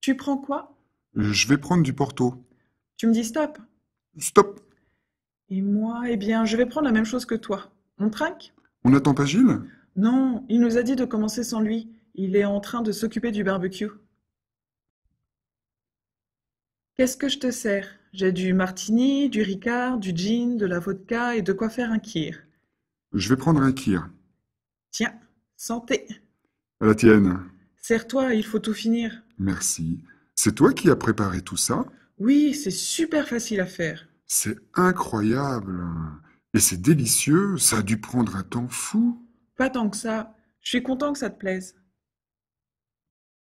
Tu prends quoi? Je vais prendre du Porto. Tu me dis stop? Stop. Et moi, eh bien, je vais prendre la même chose que toi. On trinque? On n'attend pas Gilles? Non, il nous a dit de commencer sans lui. Il est en train de s'occuper du barbecue. Qu'est-ce que je te sers? J'ai du martini, du ricard, du gin, de la vodka et de quoi faire un kir. Je vais prendre un kir. Tiens, santé. À la tienne. Serre-toi, il faut tout finir. Merci. C'est toi qui as préparé tout ça Oui, c'est super facile à faire. C'est incroyable. Et c'est délicieux, ça a dû prendre un temps fou. Pas tant que ça. Je suis content que ça te plaise.